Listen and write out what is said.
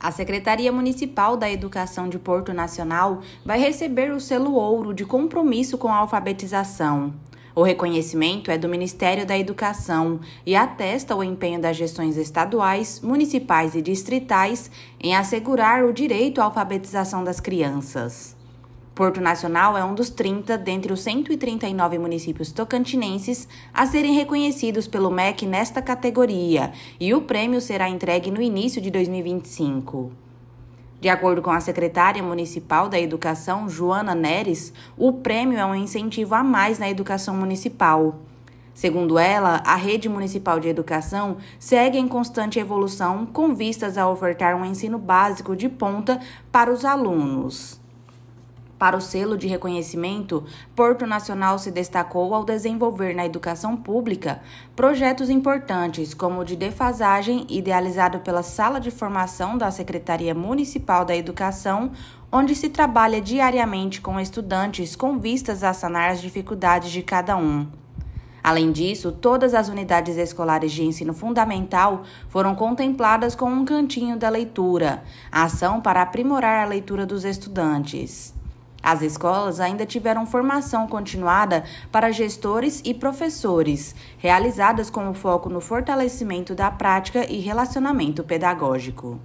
A Secretaria Municipal da Educação de Porto Nacional vai receber o selo ouro de compromisso com a alfabetização. O reconhecimento é do Ministério da Educação e atesta o empenho das gestões estaduais, municipais e distritais em assegurar o direito à alfabetização das crianças. Porto Nacional é um dos 30 dentre os 139 municípios tocantinenses a serem reconhecidos pelo MEC nesta categoria, e o prêmio será entregue no início de 2025. De acordo com a secretária municipal da Educação, Joana Neres, o prêmio é um incentivo a mais na educação municipal. Segundo ela, a rede municipal de educação segue em constante evolução com vistas a ofertar um ensino básico de ponta para os alunos. Para o selo de reconhecimento, Porto Nacional se destacou ao desenvolver na educação pública projetos importantes, como o de defasagem, idealizado pela Sala de Formação da Secretaria Municipal da Educação, onde se trabalha diariamente com estudantes com vistas a sanar as dificuldades de cada um. Além disso, todas as unidades escolares de ensino fundamental foram contempladas com um cantinho da leitura, ação para aprimorar a leitura dos estudantes. As escolas ainda tiveram formação continuada para gestores e professores, realizadas com o foco no fortalecimento da prática e relacionamento pedagógico.